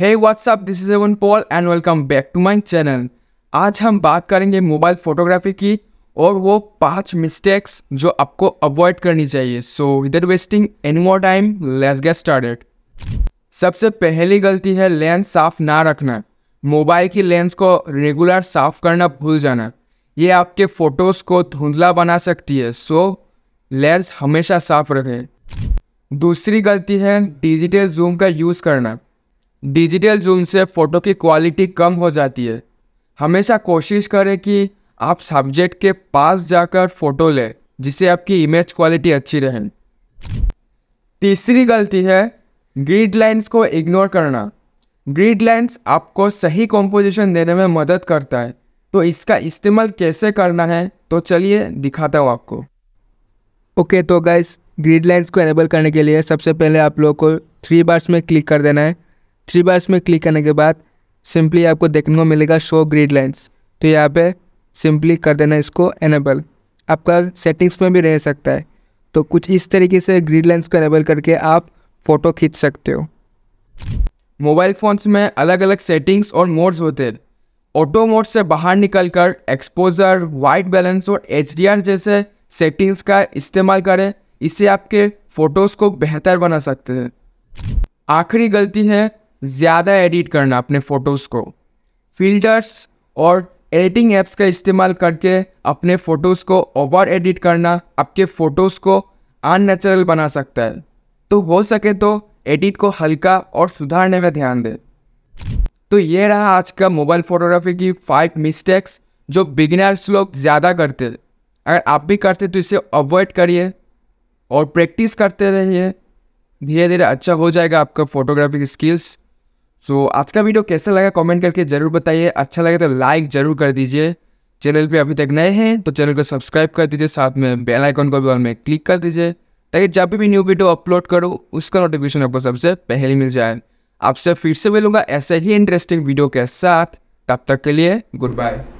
hey what's up this is Evan Paul and welcome back to my channel आज हम बात करेंगे मोबाइल फोटोग्राफी की और वो पांच मिस्टेक्स जो आपको अवॉइड करनी चाहिए so without wasting any more time let's get started सबसे पहली गलती है लेंस साफ ना रखना मोबाइल की लेंस को रेगुलर साफ करना भूल जाना ये आपके फ़ोटोज़ को धुंधला बना सकती है सो लेंस हमेशा साफ रखें दूसरी गलती है डिजिटल जूम का यूज़ करना डिजिटल जूम से फ़ोटो की क्वालिटी कम हो जाती है हमेशा कोशिश करें कि आप सब्जेक्ट के पास जाकर फ़ोटो लें जिससे आपकी इमेज क्वालिटी अच्छी रहे तीसरी गलती है ग्रिड लाइंस को इग्नोर करना ग्रिड लाइंस आपको सही कॉम्पोजिशन देने में मदद करता है तो इसका इस्तेमाल कैसे करना है तो चलिए दिखाता हूँ आपको ओके okay, तो गाइस ग्रिड लाइंस को एनेबल करने के लिए सबसे पहले आप लोगों को थ्री बार्स में क्लिक कर देना है थ्री बार इसमें क्लिक करने के बाद सिंपली आपको देखने को मिलेगा शो ग्रीड लाइन्स तो यहाँ पे सिंपली कर देना इसको एनेबल आपका सेटिंग्स में भी रह सकता है तो कुछ इस तरीके से ग्रीड लाइन्स को एनेबल करके आप फ़ोटो खींच सकते हो मोबाइल फ़ोन्स में अलग अलग सेटिंग्स और मोड्स होते हैं ऑटो मोड से बाहर निकलकर एक्सपोजर वाइट बैलेंस और एच जैसे सेटिंग्स का इस्तेमाल करें इससे आपके फ़ोटोज़ को बेहतर बना सकते हैं आखिरी गलती है ज़्यादा एडिट करना अपने फ़ोटोज़ को फिल्टर्स और एडिटिंग ऐप्स का इस्तेमाल करके अपने फ़ोटोज़ को ओवर एडिट करना आपके फ़ोटोज़ को अननेचुरल बना सकता है तो हो सके तो एडिट को हल्का और सुधारने में ध्यान दें तो ये रहा आज का मोबाइल फ़ोटोग्राफी की फाइव मिस्टेक्स जो बिगिनर्स लोग ज़्यादा करते अगर आप भी करते तो इसे अवॉइड करिए और प्रैक्टिस करते रहिए धीरे धीरे अच्छा हो जाएगा आपका फोटोग्राफी स्किल्स सो so, आज का वीडियो कैसा लगा कमेंट करके ज़रूर बताइए अच्छा लगे तो लाइक ज़रूर कर दीजिए चैनल पे अभी तक नए हैं तो चैनल को सब्सक्राइब कर दीजिए साथ में बेल आइकन को भी ऑल में क्लिक कर दीजिए ताकि जब भी न्यू वीडियो अपलोड करो उसका नोटिफिकेशन आपको सबसे पहले मिल जाए आपसे फिर से मिलूंगा ऐसे ही इंटरेस्टिंग वीडियो के साथ तब तक के लिए गुड बाय